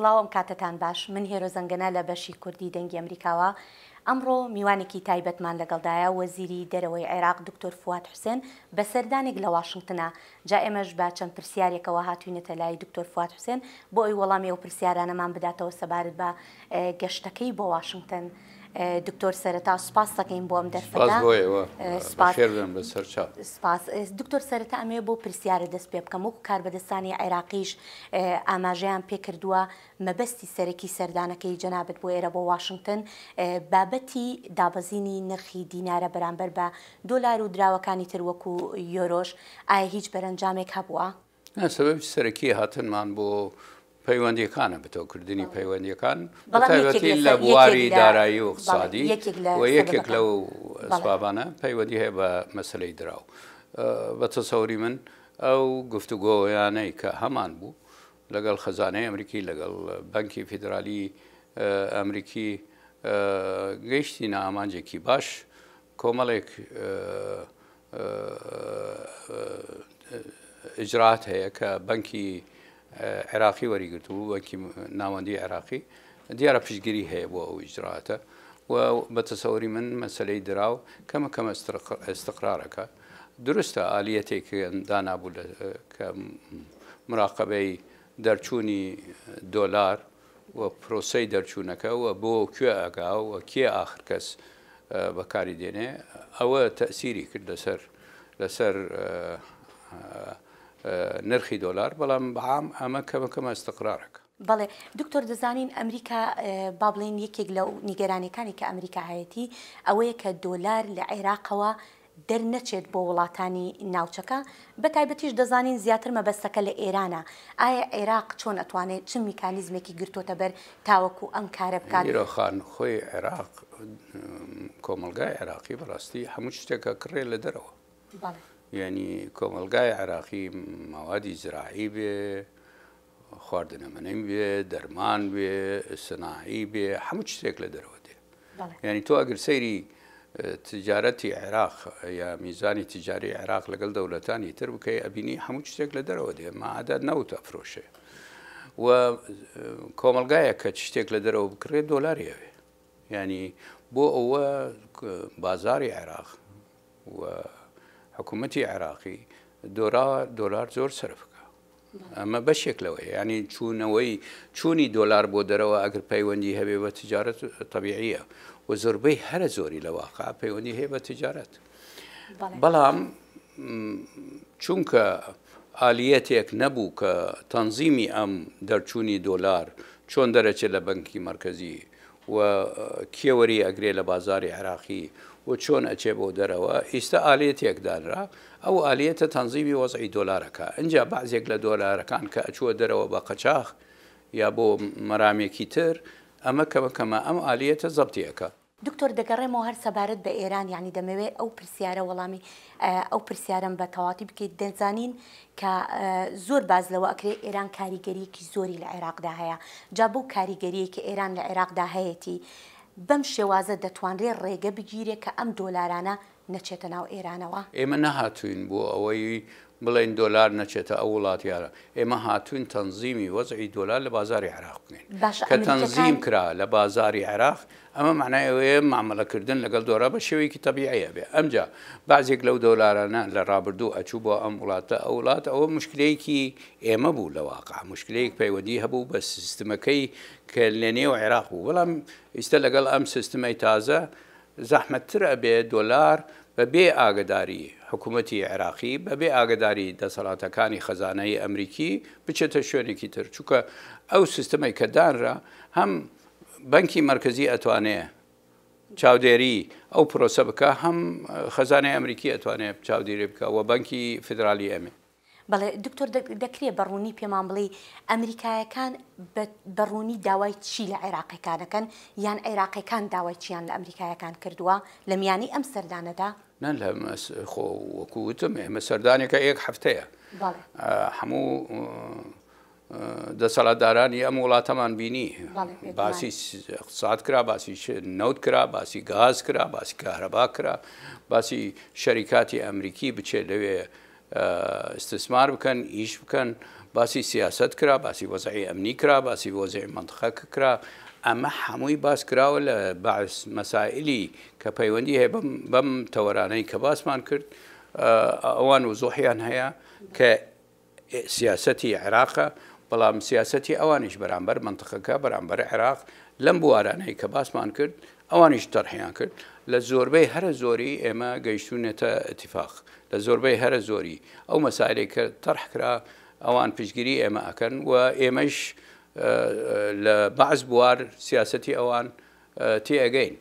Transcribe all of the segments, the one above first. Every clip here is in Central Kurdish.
سلااوم کاتتان باش من هێرو زەنگەنە لە بەشی کوردی دەنگی ئەمریکاوە ئەمڕۆ میوانێکی تایبەتمان لەگەڵدایە وەزیری دەرەوەی عێراق دکتۆر فات حوسێن بە سەردانێک لە واشنگتنە جا ئێمەش با چەند پرسیارێکەوە هاتوینەتە لای دکتۆر فات حوسێن بۆ ئەوی وەڵامی ئەو پرسیارانەمان بداتەوە سەبارەت بە گەشتەکەی بۆ واشنگتن. دکتۆر سەرتا سپاس دەکەین بۆم دەرفاس دکتۆر سەرتا ئەمێ بۆ پرسیارە دەست پێ بکەم وەکو کاربەدەستانی عێراقیش ئاماژەیان پێکردووە مەبەستی سەرەکی سەردانەکەی جەنابەت بۆ ئێرە بۆ واشنگتن بابەتی دابەزینی نرخی دینارە بەرامبەر بە دۆلار و دراوەکانی تر وەکو یۆرۆژ ئایا هیچ بەرەنجامێک هەبووە؟ سەبەبی سەرەکی هاتنمان بۆ پەیوەندیەکانە بەتۆکردنی پەیوەندیەکان بەتایبەتی لە بواری دارایی و اقتصادی و یەکێک لەو سوابانە پەیوەندی هەیە بە مەسلەی دراو بە تەسەوری من ئەو گفتوگۆیانەی کە هەمان بوو لەگەڵ خزانەی ئەمریکی لەگەڵ بەنکی فیدرالی ئەمریکی گەیشتی نامانجێکی باش کۆمەڵێک ئجرات هەیە کە بەنکی عێراقی وەریگرت و وەکی ناوەندی عێراقی دیارە پشگیری هەیە بۆ ئەو ئیجراتە و بەتەسەوری من مەسلەی دراو کەمە کەمە استقرارەکە درستە ئالیەتێک دانابوو کە مراقبەی دەرچوونی دۆلار و پرۆسی دەرچوونەکە و بۆ کوێ ئەگا و کێ آخر کەس بەکاری دێنێ ئەوە تەسیری کرد لەسەر لەسەر نرخی دۆلار بەڵام بەعام ئەمە کەمەکەمە استقرارەکە بەڵێ دکتۆر دەزانین ئەمریکا با بڵێن یەکێک لەو نیگەرانەکانی کە ئەمریکا هەیەی ئەوەیە کە دۆلار لە عێراقەوە دەرنەچێت بۆ وڵاتانی ناوچەکە بە تایبەتیش دەزانین زیاتر مەبەستەکە لە ئێرانە ئایا عێراق چۆن ئەتوانێت چ میکانیزمێکی گرتوۆتە بەر تاوەکو ئەم کارە بکات ئیرۆخان خۆی عێراق کۆمەلگای عێراقی بەڕاستی هەموو شتێکە کڕێ لە دەرەوە. یعنی کۆمەلگای عراقی ماوادی زراعی بێ خواردنەمەنەی بێ دەرمان بێ سناایی بێ هەموو شتێک لە دەرەوە دێ یعنی تۆ ئەگەر سەیری تجارەتی عێراق یا میزانی تجاری عێراق لەگەڵ دەوڵەتانی تر بکەی ئەبینی هەموو شتێک لە دەرەوە دێ مەعادات نەوت ئەفرۆشێ و کۆمەلگایە کە شتێک لە دەرەوە بکرێت دۆلاریەوێ ینی بۆ ئەوە بازاری عێراق و حکوومەتتی عێراقی دۆلار زۆر سرفکە ئەمە بەشێک لەوەی ینی چوونەوەی چوونی دۆلار بۆ دەرەوە ئەگەر پەیوەندی هەبێ بە تجارەت تەبیعیە و زۆربەی هەرە زۆری لە واقع پەیوەندی هەیە بە تجارەت بەڵام چونکە ئالیەتێک نەبوو کە تەنزیمی ئەم دەرچوونی دۆلار چۆن دەرەچێت لە بەنکی مرکزی و کێوەری ئەگرێ لە بازاری عراقی و چۆن ئەچێ بۆ دەرەوە ئیستا ئالەتێکدانرا ئەو ئالەتە تەنزیوی وەزعی دۆلارەکە ئەجا بازێک لە دۆلارەکان کە ئەچووە دەرەوە بە قەچاخ یا بۆ مەرامێکی تر ئەمە کەمەکەمە ئەم ئالەتە زەبتیەکە دکتۆر دەگەڕێمەوە هەر سەبارەت بە ئێران یعنی دەمەوێت ئەو پرسیارە وەڵامی ئەو پرسیارم بە تەواتی بکەیت دەزانین کە زۆر باز لەوە ئەکرێت ئێران کاریگەریەکی زۆری لە عێراقدا هەیە جا بۆ کاریگەریەکی ئێران لە عێراقدا هەیەی بەم شێوازە دەتوانرێت ڕێگە بگیرێت کە ئەم دۆلارانە نەچێتە ناو ئێرانەوە ئێمە نەهاتوین بۆ ئەوەی بڵین دۆلار نەچێتە ئەو وڵاتیارە ئێمە هاتوین تەنزیمی وەزعی دۆلار لە بازاری عراق بکەین کە تەنزیم کرا لە بازاری عراق ئەمە معنایەوەیە مامەلەکردن لەگەڵ دۆرا بە شێوەیەکی تەبیعەیە بێ ئەمجا بازێک لەو دۆلارانە لە ڕابردوو ئەچوو بۆ ئەم وڵاتە ئەو وڵات ئەوە مشکلەیەکی ئێمە بوو لە واقع مشکلەیەک پەیوەدی هەبوو بە سیستمەکەی کە لە نێو عێراق بوو بەڵام ئیستا لەگەڵ ئەم سیستمەی تازە زەحمەتتر ئەبێ دۆلار بە بێ ئاگداری حکوومەتتی عێراقی بەبێ ئاگداری دەسەڵاتەکانی خەزانایی ئەمریکی بچێتە شوێنێکی تر چووکە ئەو سیستەمەی کە دانرا هەم بەنکی مرکزی ئەتوانێ چاودێری ئەو پرۆسە بکە هەم خەزانای ئەمریکی ئەتوانێت چاودێری بکە و بەنکی فدرالی ئەمێ بەڵێ دکتۆر دەکرێت بەڕوونی پێمان بڵێ ئەمریکایەکان بەڕوونی داوای چی لە عێراقیەکانەکەن یان عێراقیەکان داوای چیان لە ئەمریکایەکان کردووە لە میانی ئەم سەردانەدا نان لە خۆ وەکوتم ئێمە سەردانێکە ئێک هەفتەیە هەموو دەسەڵاتدارانی ئەم وڵاتەمان بینی باسی اقتصاد کرا باسی نەوت کرا باسی گاز کرا باسی کارەبا کرا باسی شەریکاتی ئەمریکی بچێت لەوێ استثمار بکەن ئیش بکەن باسی سیاست کرا باسی وەزعی ئەمنی کرا باسی وەزعی منتخەک کرا ئەمە هەمووی باس کراوە لە باعس مەسائلی کە پەیوەندی هەیە بەم تەوەرانەی کە باسمان کرد ئەوان و زۆحیان هەیە کە سیاستی عێراقە بەڵام سیاستی ئەوانیش بەرامبەر منتخەکە بەرامبەر عێراق لەم بوارانەی کە باسمان کرد ئەوانیش تەرحیان کرد لە زۆربەی هەرە زۆری ئێمە گەیشتونێتە اتفاق لە زۆربەی هەرە زۆری ئەو مەساالێک کە تەرحکرا ئەوان پشگیری ئێمە ئەکەن و ئێمەش لە بەعز بوار سیاستی ئەوان تی ئەگەین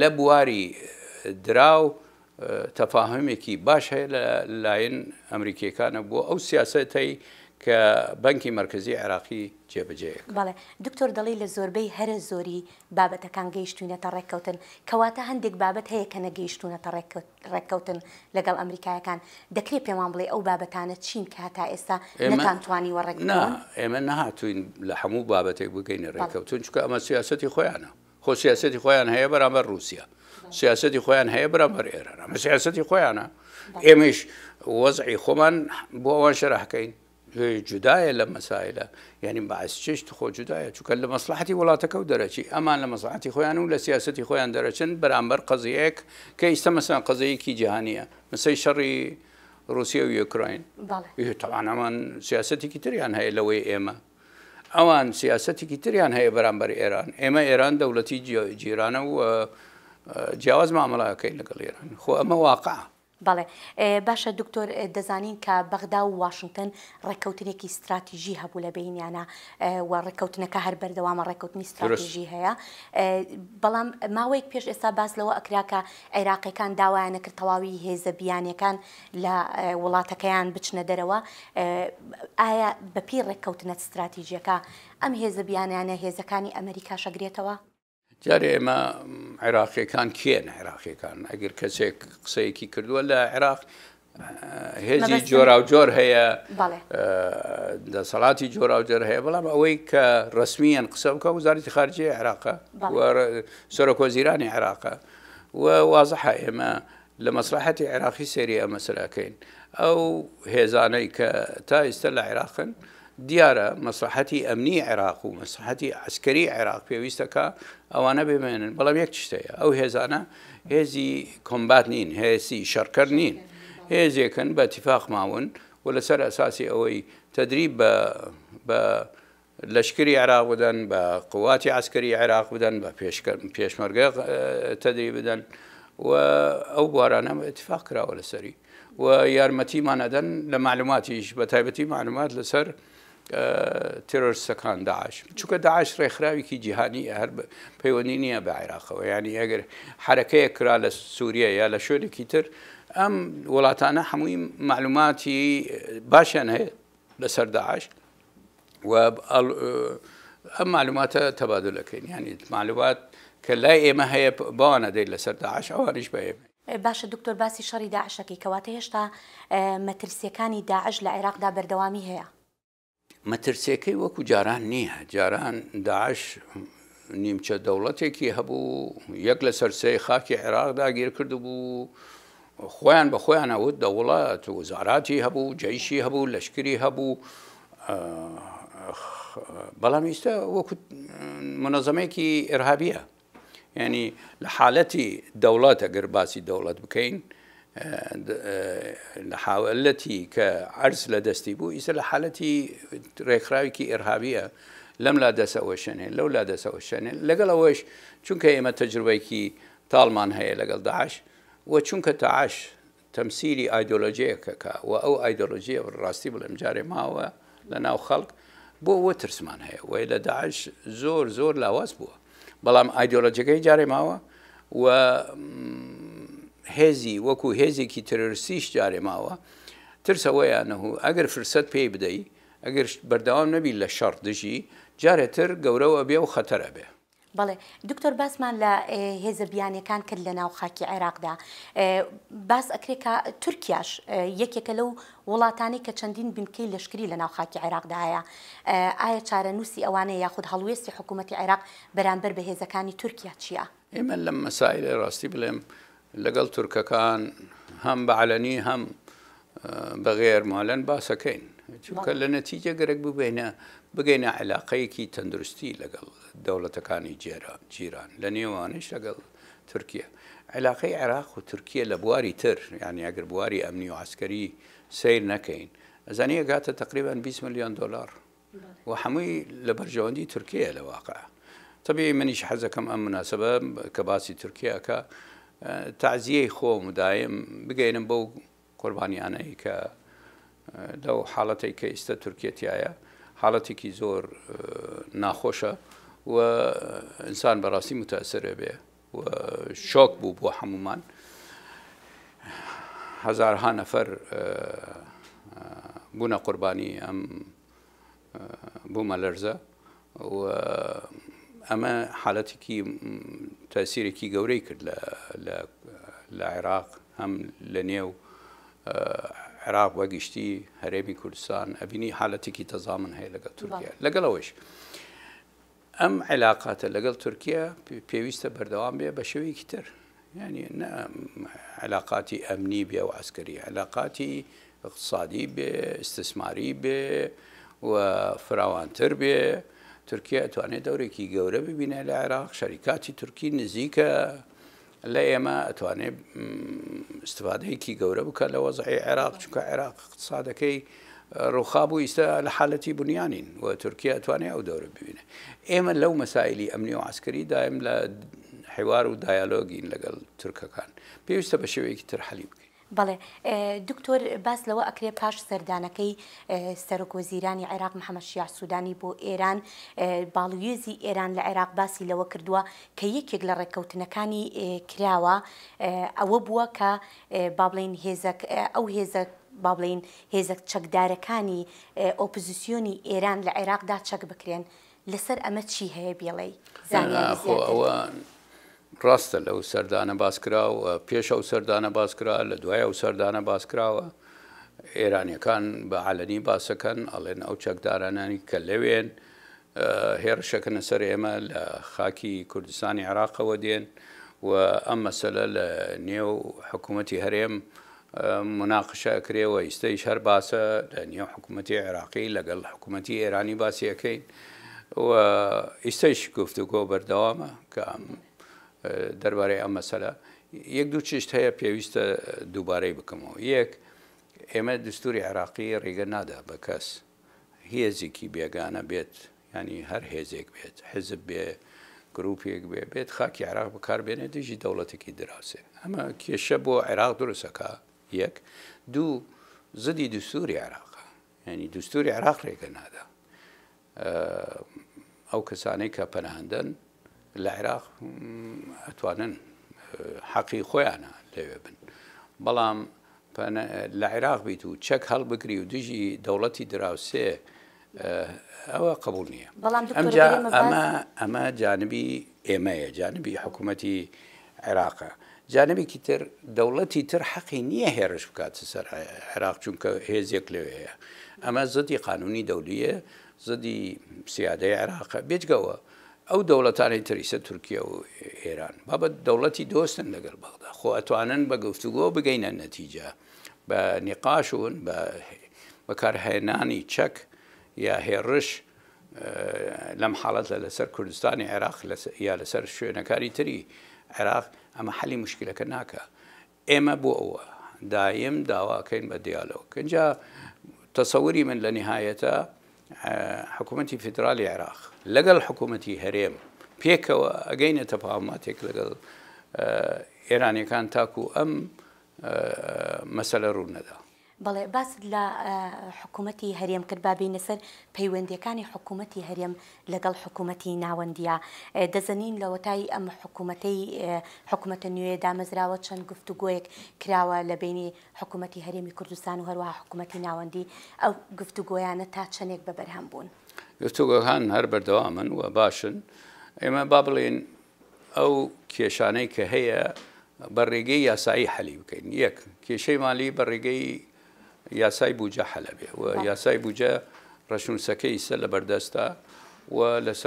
لە بواری دراو تەفاهمێکی باش هەیە لە لایەن ئەمریکیەکانە بووە ئەو سیاسەتەی کە بەنکی مرکزی عراقی جێبجێ بەڵێ دکتۆر دەڵی لە زۆربەی هەرە زۆری بابەتەکان گەیشتوینەتە ڕێککەوتن کەواتە هەندێک بابەت هەیە کە نەگەیشتونەتە ڕێککەوتن لەگەڵ ئەمریکایەکان دەکرێت پێمان بڵێ ئەو بابەتانە چین کە تا ئێستا نەتانتوانی وەڕێک ئێمە نهاتوین لە هەموو بابەتێک بگەینە ڕێککەوتون چکە ئەمە سیاستی خۆیانە خۆ سیاستی خۆیان هەیە بەرامبەر رووسیا سیاستی خۆیان هەیە بەرامبەر ئێرانە ئەمە سیاستی خۆیانە ئێمەش وەزعی خۆمان بۆ ئەوان شەرحکەین جدایە لە مەسایلە یعنی باعث چشت خۆ جدایە چونکە لە مەسلحتی وڵاتەکە و دەرەچی ئەمان لە مەسلحتی خۆیان و لە سیاستی خۆیان دەرەچن بەرامبەر قەزیەک کە ئیستا مەسان قەزەیەکی جیهانیە مسی شەڕی رووسیا و یوکراین تەوانەمان سیاستێکی تریان هەیە لەوەی ئێمە ئەوان سیاستێکی تریان هەیە بەرامبەر ئێران ئێمە ئێران دەوڵەتی جیرانە و جیاواز مامەڵاکەی لەگەڵ ئێران خۆ ئەمە واقعە بەڵێ باشە دکتۆر دەزانین کە بەغدا و وااشنگتن ڕێککەوتنێکی استراتیژی هەبوو لە بینیانە و ڕێککەوتنەکە هەر بەردەوامە ڕێککەوتنی استراتیژی هەیە بەڵام ماوەیەک پێش ئێستا باس لەوە ئەکراکە عێراقیەکان داوایانە کرد تەواوی هێزە بیانیەکان لە وڵاتەکەیان بچنە دەرەوە ئایا بەپی ڕێککەوتنە استراتیژیەکە ئەم هێزە بیانیانە هێزەکانی ئەمریکا شەگرێتەوە؟ جاري ما عراقي كان كين عراقي كان اقر كسي قصي كرد ولا عراق هزي آه، جورا وجور هي بلى آه صلاتي جورا وجور هي بلا ما ويك رسميا قصبك وزارة خارجية عراق وسرك وزيران عراق وواضحة إما لمصلحة عراقي سيريا مسلاكين أو هزاني كتا يستلع عراقا دیارە مەسلحەتی ئەمنی عراق و مەسلحەتی عراق عێراق پێویستەکە ئەوانە بمێنن بەڵام یەک شتەیە او هێزانە هێزی کۆمبات نین هێسی شەرکرد نین هێزیەکەن كان باتفاق ماون و سر ئەساسی ئەوەی تدریب بە عراق بدن با بە قواتی عراق بدن با بە پێشمەرگە اه، تدری بدەن و او بوارانە اتفاق کراوە لەسەری و یارمەتیمانەدەن لە معلوماتیش بە تایبەتی معلومات لسر تێرۆرسەکان داعاش چونکە داعاش ڕێکخراویکی جیهانی هەر پەیوەندی نییە بە عێراقەوە ینی ئەگەر حرەکەیە کرا لە سووریە یا لە شوێنێکی تر ئەم وڵاتانە هەمووی معلوماتی باشیان هەیە لەسەر داعاش و ئەم معلوماتە تەبادلەکەین ینی معلومات کە لای ئێمە هەیە باوانە دەیت لەسەر داعاش ئەوانش بە ئێمە باشە دکتۆر باسی شەڕی داعشەکەی کەواتە هێشتا مەترسیەکانی داعش لە عێراقدا بەردەوامی هەیە مەترسیەکەی وەکو جاران نییە جاران داعش نیمچە دەوڵەتێکی هەبوو یەک لە سەرسی خاکی عێراقدا گیر کردو بوو خۆیان بە خۆیان ئەوت دەوڵات وزاراتی هەبوو جیشی هەبوو لەشکری هەبوو بەڵام ئیستا وەکو منەظەمێکی ئێرهابیە ینی لە حالەتی دەوڵات ئەگەر باسی دەوڵەت بکەین حاولەتی کە عرز لە دەستی بوو ئیسە لە حالەتی ڕێکخراویکی ئێرهابیە لەم لا دەسەوە شوێنێن لەو لا دەسەوە شوێنێن لەگەڵ ئەوەش چونکە ئێمە تەجربەیەکی تاڵمان هەیە لەگەڵ داعش و چونکە تەعاش تەمسیری ئایدۆلۆژیەکەکە و ئەو ئایدۆلۆژیە ڕاستی بڵێم جارێ ماوە لە ناو خەڵک بۆ وە ترسمان هەیە وی لە داعش زۆر زۆر لاواز بووە بەڵام ئایدۆلۆژیەکەی جارێ ماوە و هێزی وەکو هێزێکی تەرۆریستیش جارێ ماوە ترسەوەیە نەهوو ئەگەر فرسەت پێی بدەی ئەگەر بەرداوام نەبی لە شەڕ دژی جارێتتر گەورەوە بێ و خەتەرە بێ بڵێ دکتۆر باسمان لە هێزە بیانەکان کرد لە ناو خاکی عێراقدا باس ئەکرێکە تورکیاش یەکێکە لەو وڵاتانی کە چەندین بنکەی لەشکری لە ناو خاکی عێراقداهەیە ئایا چارە نووسی ئەوانەیە یاخود هەڵوێستی حکوومەتتی عێراق بەرامبەر بە هێزەکانی تورکیا چییە؟ ئێمە لەم مەسایلە ڕاستی بڵێم لقل تركا كان هم بعلني هم آه، بغير باسەکەین باسكين لە نەتیجە گەرەک ببينا بقينا علاقي كي تندرستي لقل جێران جیران جيران, جيران لەگەڵ تورکیا علاقەی تركيا علاقي تورکیا وتركيا لبواري تر يعني اقر بواري امني وعسكري سير نكين نەکەین قاتل تقريبا تقریبا 20 دولار دلار و هەمووی تركيا بەرژەوەندی طبيعي منيش واقع. كم منیش حەزەکەم كباسي مناسبە تازیەی خۆم دایم بگەینم بەو قربانیانەی کە لەو حاڵەتی کە ئیستا تورکێتیایە حاڵەتێکی زۆر ناخۆشە و ئینسان بەڕاستی متەسرە بێ شۆک بوو بۆ هەمومان هزارها نەفەر بوونە قوربانی ئەم بوومە لەرزە اما ئەمە حالەتێکی تاسیرێکی گەورەی کرد لە عێراق هەم لە نێو آه، عێراق وەگەشتی هەرێمی کوردستان ئەبینی حالەتێکی تەزامن هەیە لەگەڵ تورکیا لەگەڵەوەش ئەم علااقاتە لەگەڵ تورکیا پێویستە بەردەوام بێ بە شەوێکی تر ینی يعني علااقاتی ئەمنی بێ و عسکەری علااقاتی اقتصادی بێ استثماری بێ و فراوانتر بێ تورکیا ئەتوانێت دەورێکی گەورە ببینە لە عێراق شەریکاتی تورکی نزیکە لە ئێمە ئەتوانێت استفادەیەکی گەورە بکە لە وەزعی عێراق چونکە عێراق اقتصادەکەی ڕوخابوو ئیستا لە حالەتی بنیانین و تورکیا ئەتوانێت ئەو دەورە ببینە ئێمە لەو مەسایلی ئەمنی و عسکری دایم لە حیوار و دایالۆگین لەگەڵ تورکەکان پێویستە بە شێوەیەکی تر حەلی بکە بەڵێ دکتۆر باس لەوە ئەکرێ پاش سەردانەکەی سەرۆکۆزیرانی عێراق محەممەشیع سوودانی بۆ ئێران باڵویێزی ئێران لە عێراق باسی لەوە کردووە کە یەکێک لە ڕێککەوتنەکانی کراوە ئەوە بووە کە با بڵین هێزەک ئەو هێزەک با بڵین هێزەک چەکدارەکانی ئۆپزیسیۆنی ئێران لە عێراقدا چەک بکرێن لەسەر ئەمە چی هەیە بێڵێ زانانی ئەوە ڕاستە لەو سەردانە باسکراوە پێش ئەو سەردانە باسکرا لە دوای ئەو سەردانە باسکراوە ئێرانیەکان بە عالەنی باسەکەن ئەڵێن ئەو چەکدارانانی کە لەوێن هێرشەکەنە سەر ئێمە لە خاکی کوردستانی عراقەوە دێن و ئەم مەسەلە لە نێو حکوومەتی هەرێم مناقشەکرێەوە ئیستەیش هەر باسە لە نێو حکوومەتی عێراقی لەگەڵ حکوومەتی ئێرانی باسیەکەین و ئیسەش گفتوگۆ بەردەوامە کە دەربارەی ئەم مەسەلە یەک دوو چشت هەیە پێویستە دووبارەی بکەمەوە یەک ئێمە دستوری عراقی ڕێگە نادا بە کەس هێزیکی بێگانە بێت ینی هەر هێزێک بێت حزب بێ گرروپێک بێ بێت خاکی عراق بەکاربێنێت دژی دەوڵەتێکی دراوسێ ئەمە کێشە بۆ عێراق دروستەکە یەک دوو زدی دوستوری عراق ینی دوستوری عراق ڕێگە نادا ئەو کەسانەی کە پەناهندن لە عێراق ئەتوانن حەقی خۆیانە لەوێ بن بەڵام لە عێراق بیت و چەک هەڵ بگری و دژی دەوڵەتی دراوسێ ئەوە قبول نییە ئەمجا ئەمە ئەمە جانبی ئێمەیە جانبی حکوومەتی عێراقە جانبێکی تر دەوڵەتی تر حەقی نییە هێرش بکات سەر عێراق چونکە هێزیێک لەوەیە ئەمە زدی قانونی دەولیە زدی سیادەی عێراقە بێجگەوە او دولتانی تریسه ترکیه و ایران بابا دولتی دوستن لگل بغدا خو اتوانن با گفتگو بگین نتیجه با نقاشون با بەکارهێنانی چک یا هرش لم حالت لسر کردستان عراق عێراق یا لسر شوێنەکاری تری عراق اما حەلی مشکلەکە ناکە ئێمە بو دائم دایم کن با دیالوگ اینجا تصوری من لنهایتا آه، حکوومەتی فدرالی عێراق لەگەڵ حکوومەتی هەرێم پێکەوە ئەگەینەتە پاماتێک لەگەڵ ئێرانەکان آه، تاکو ئەم آه، مەسەلە ڕوو نەدا بەڵێ باست لە حکوومەتتی هەرێم کرد بابینە سەر پەیوەندیەکانی حکوومەتتی هەرێم لەگەڵ حکوومەتتی ناوەندیا دەزەنین لەوەتای ئەم حکوومەتەی حکوومەتە نوێ دامەزراوە چەند گفتوگوۆیەک کراوە لە بینی حکوومەتتی هەرێمی کوردستان و هەروە حکوومەتتی ناوەندی ئەو گفتوگۆیانە تا چەندێک بەبەرهەم بوون گفتوگۆهان هەر بەردەوامن وە باشن ئێمە با بڵێن ئەو کێشانەی کە هەیە بە ڕێگەی یاسایی حەلی بکەین یەک کێشەی مالی بە ڕێگەی یاسای بوجە حەلەبێ و یاسای بوجە رشون سکی سل بەردەستە و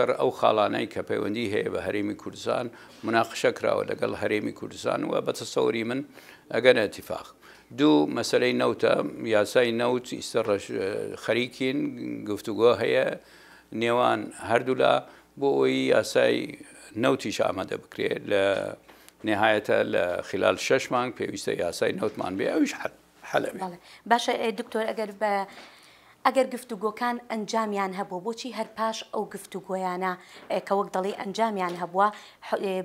او خالانه که پیوندی هی به هریمی هەرێمی مناقشه کرا و لگل هریمی کوردستان و بەتە من ئەگەن اتفاق دوو مەسلەی نەوتە یاسای نوت استر خەریکین گفتوگۆ هەیە نێوان هەردوولا بۆ ئەوی یاسای نەوتیش ئامادە نوتیش آمده نهایەتە لنهایتا خلال شش مانگ پێویستە یاسای مان بێ اوش حد حەلەوی باشە دکتۆر ئەگەر بە ئەگەر گفتوگۆکان ئەنجامیان هەبوو بۆچی هەر پاش ئەو گفتوگۆیانە کە وەک دەڵی ئەنجامیان هەبووە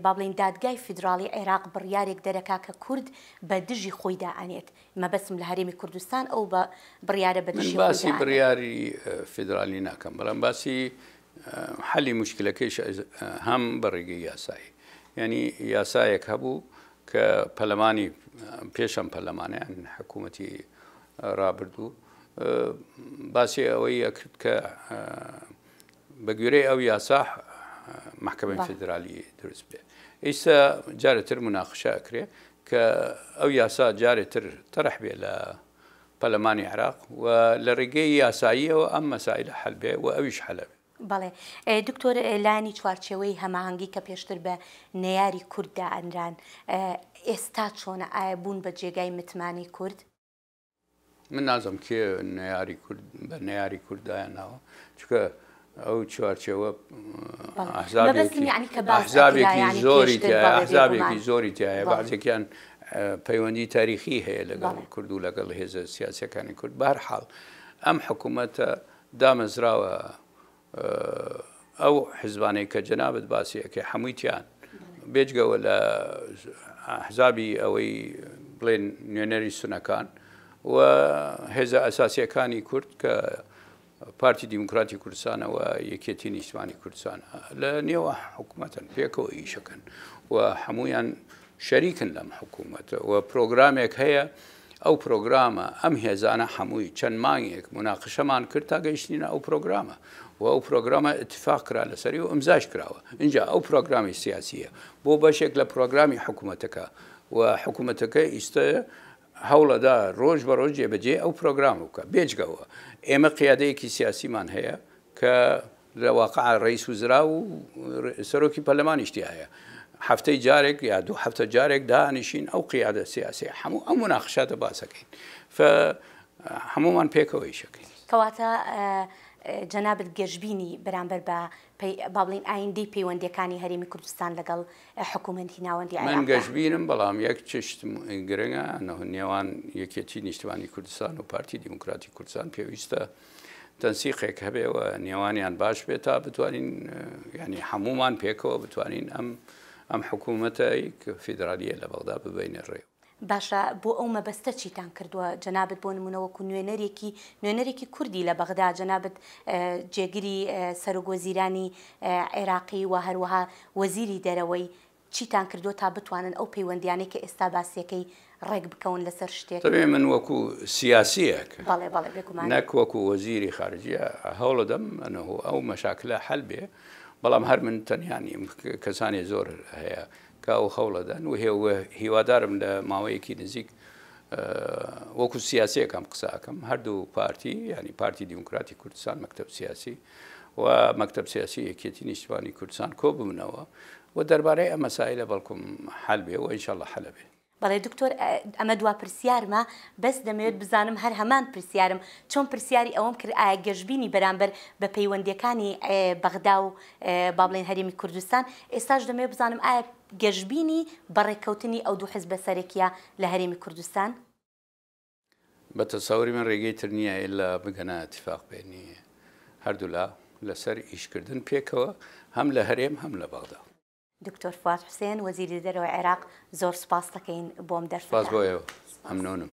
با بڵین دادگای فیدراالی عێراق بڕیارێک دەرەکا کە کورد بە دژی خۆیدا ئەنێت مەبەسم لە هەرێمی کوردستان ئەو بە بڕیاە بە باسی بڕیاری فیدراالی ناکەم بەڵام باسی حەلی مشکلەکەیش هەم بەڕێگەی یاسایی ینی یاسایەک هەبوو كبرلماني بيشام برلماني عن يعني حكومتي رابردو باسي أوي أكرد ك بجوري أو ياساح محكمة فدرالية درس بها إيسا جارتر مناقشة أكري ك أو ياسا جارتر طرح بها لبرلمان العراق ولرجي ياسائية وأما سائل حل بها وأويش حل بها. بەڵێ دکتۆر لانی چوارچەوەی هەماهنگگی کە پێشتر بە نەیاری کووردا ئەنران ئێستا چۆنە ئایا بوون بە جێگای متمانی کورد من نازم کێ نەیاری بە نەیاری کورددایانەوە چکە ئەو چوارچەوە ئەحزابێکی زۆری ئەحزابێکی زۆری تایە بازێکیان پەیوەندی تاریخی هەیە لەگەڵ کورد و لەگەڵ هێزە سیاسەکانی کورد بارحاڵ ئەم حکوومەتە دامەزراوە ئەو حزبانەی کە جەنابەت باسیەکە هەمووییان بێجگەوە لە حزابی ئەوەی بڵێن نوێنەری سونەکان و هێزە ئەساسیەکانی کورد کە پارتی دیموکراتی کوردستانەوە یەکێتی نیشتمانی کوردستان لە نێوە حکوومەتەن پێکەوە ئیشەکەن و هەمویان شەریکن لەم حکوومەت و پرۆگرامێک هەیە ئەو پرۆگرامە ئەم هێزانە هەمووی چەند مانگێک مناقشەمان کرد تا گەیشتینە ئەو پرۆگرامە و ئەو پرۆگرامە اتفاق کرا لەسەری و ئەمزاش کراوە اینجا ئەو پرۆگرامی سیاسیە بۆ بەشێک لە پرۆگرامی حکوومەتەکە و حکوومەتەکە ئیستە هەوڵەدا ڕۆژ بە ڕۆژ جێبەجێ ئەو پرۆگرام وکە بێجگەوە ئێمە قیادەیەکی سیاسیمان هەیە کە لە واقع ڕیس وزرا و سەرۆکی پەلەمانیشتیایە هەفتەی جارێک یا دوو هەفتە جارێک دانیشین ئەو قیادە سیاسی هەموو ئەم مناخشاتە باسەکەین ف هەمومان پێکەوەی شەکەین کەواتە جەنابەت گەشتبینی بەرامبەر بە بابلین ئایندەی پەیوەندەکانی هەرێمی کوردستان لەگەڵ حکوومەتی ناوەندی من گەشتبینم بەڵام یەک چشتم گرنگە نێوان یەکێتی نیشتوانی کوردستان و پارتی دیموکراتی کوردستان پێویستە تەنسیخێک هەبێەوە نێوانیان باش بێت تا بتوانین ینی هەمومان پێکەوە بتوانین ئەم ئەم حکوومەتە فیدرالیە لە بەڵدا ببینە ڕێوە باشە بۆ ئەو مەبەستە چیتان کردووە جەنابەت بۆ نمونونەوەکو نوێنەرێکی نوێنەرێکی کوردی لە بەغدا جەنابەت جێگیری سەرۆگۆزیرانی عێراقی و هەروەها وەزیری دەرەوەی چیتان کردو تا بتوانن ئەو پەیوەندیانەی کە ئێستا باسیەکەی ڕێک بکەون لەسەر شتێک من وەکو سیاسیەک نەک وەکو وەزیری خارجیە هەوڵە دەم ئەنەوە ئەو مەشاکلە حەل بێ بەڵام هەر من تەنیانیم کەسانی زۆر هەیە کاو خەوڵەدان و هیوادارم لە ماوەیەکی نزیک وەکو سیاسەکەم قساکەم هەردوو پارتی ینی پارتی دیموکراتی کوردستان مەکتب سیاسی و مەکتب سیاسی یەکێتی نیشتوانی کوردستان کۆ بمنەوە و دەربارەی ئەمە سایلە بەڵکم حل بێ و ئینشاءله حەلە بێ بەڵێ دکتۆر ئەمە دوا پرسیارمە بەس دەمەوێت بزانم هەر هەمان پرسیارم چۆن پرسیاری ئەوم کرد ئایا گەشتبینی بەرامبەر بە پەیوەندیەکانی بەغدا و با بڵێن هەرێمی کوردستان ئێستاش دەمەوێت بزانم ئایا گەشتبینی بەڕێککەوتنی ئەو دوو حز بەسەرێکیە لە هەرێمی کوردستان بە تەساوری من ڕێگەی تر نییە ئێلا بگەنە اتفاق بێنی هەردوولا لەسەر ئیشکردن پێکەوە هەم لە هەرێم هەم لە بەغدا دکتۆر فؤاد حسين وزير دەرەوە عێراق زۆر سپاس بوم بۆم دەرفاز بۆ ئێوە